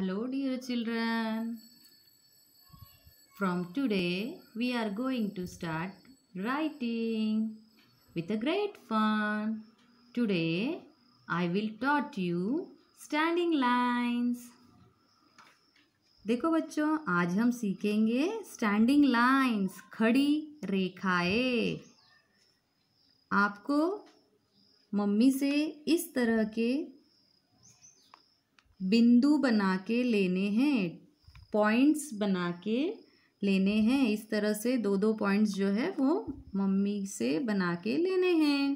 Hello dear children. From today we are going to start writing with a great fun. Today I will taught you standing lines. देखो बच्चों आज हम सीखेंगे standing lines खड़ी रेखाएं आपको मम्मी से इस तरह के बिंदु बना के लेने हैं पॉइंट्स बना के लेने हैं इस तरह से दो दो पॉइंट्स जो है वो मम्मी से बना के लेने हैं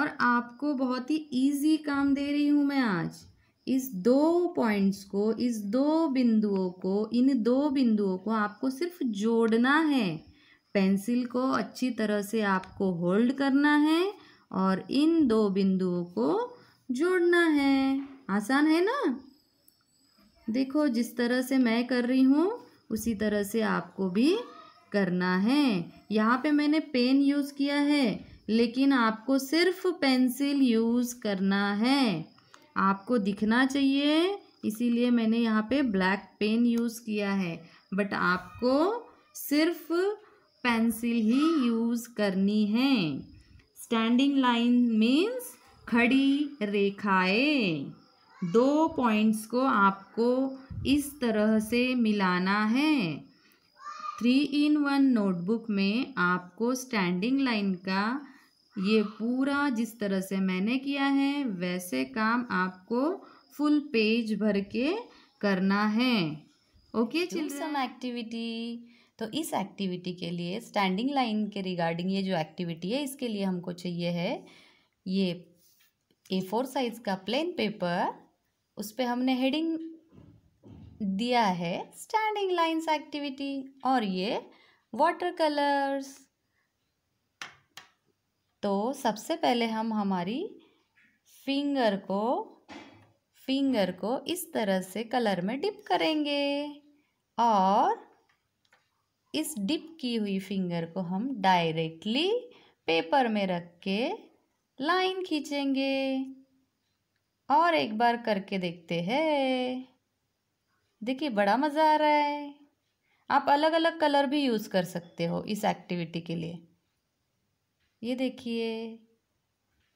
और आपको बहुत ही इजी काम दे रही हूँ मैं आज इस दो पॉइंट्स को इस दो बिंदुओं को इन दो बिंदुओं को आपको सिर्फ जोड़ना है पेंसिल को अच्छी तरह से आपको होल्ड करना है और इन दो बिंदुओं को जोड़ना है आसान है ना देखो जिस तरह से मैं कर रही हूँ उसी तरह से आपको भी करना है यहाँ पे मैंने पेन यूज़ किया है लेकिन आपको सिर्फ पेंसिल यूज़ करना है आपको दिखना चाहिए इसीलिए मैंने यहाँ पे ब्लैक पेन यूज़ किया है बट आपको सिर्फ पेंसिल ही यूज़ करनी है स्टैंडिंग लाइन मीन्स खड़ी रेखाएं दो पॉइंट्स को आपको इस तरह से मिलाना है थ्री इन वन नोटबुक में आपको स्टैंडिंग लाइन का ये पूरा जिस तरह से मैंने किया है वैसे काम आपको फुल पेज भर के करना है ओके चिल्ड्रन एक्टिविटी तो इस एक्टिविटी के लिए स्टैंडिंग लाइन के रिगार्डिंग ये जो एक्टिविटी है इसके लिए हमको चाहिए है ये ए फोर साइज़ का प्लेन पेपर उस पर हमने हेडिंग दिया है स्टैंडिंग लाइंस एक्टिविटी और ये वाटर कलर्स तो सबसे पहले हम हमारी फिंगर को फिंगर को इस तरह से कलर में डिप करेंगे और इस डिप की हुई फिंगर को हम डायरेक्टली पेपर में रख के लाइन खींचेंगे और एक बार करके देखते हैं देखिए बड़ा मज़ा आ रहा है आप अलग अलग कलर भी यूज़ कर सकते हो इस एक्टिविटी के लिए ये देखिए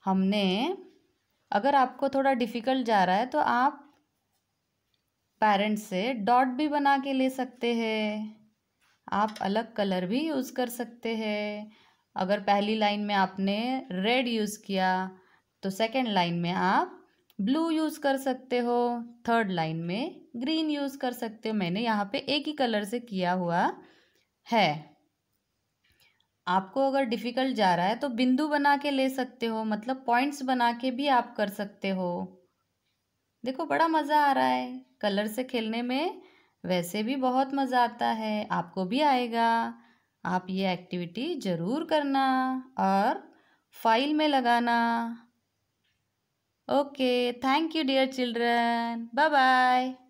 हमने अगर आपको थोड़ा डिफ़िकल्ट जा रहा है तो आप पेरेंट्स से डॉट भी बना के ले सकते हैं आप अलग कलर भी यूज़ कर सकते हैं अगर पहली लाइन में आपने रेड यूज़ किया तो सेकेंड लाइन में आप ब्लू यूज़ कर सकते हो थर्ड लाइन में ग्रीन यूज़ कर सकते हो मैंने यहाँ पे एक ही कलर से किया हुआ है आपको अगर डिफ़िकल्ट जा रहा है तो बिंदु बना के ले सकते हो मतलब पॉइंट्स बना के भी आप कर सकते हो देखो बड़ा मज़ा आ रहा है कलर से खेलने में वैसे भी बहुत मज़ा आता है आपको भी आएगा आप ये एक्टिविटी ज़रूर करना और फाइल में लगाना Okay, thank you dear children. Bye-bye.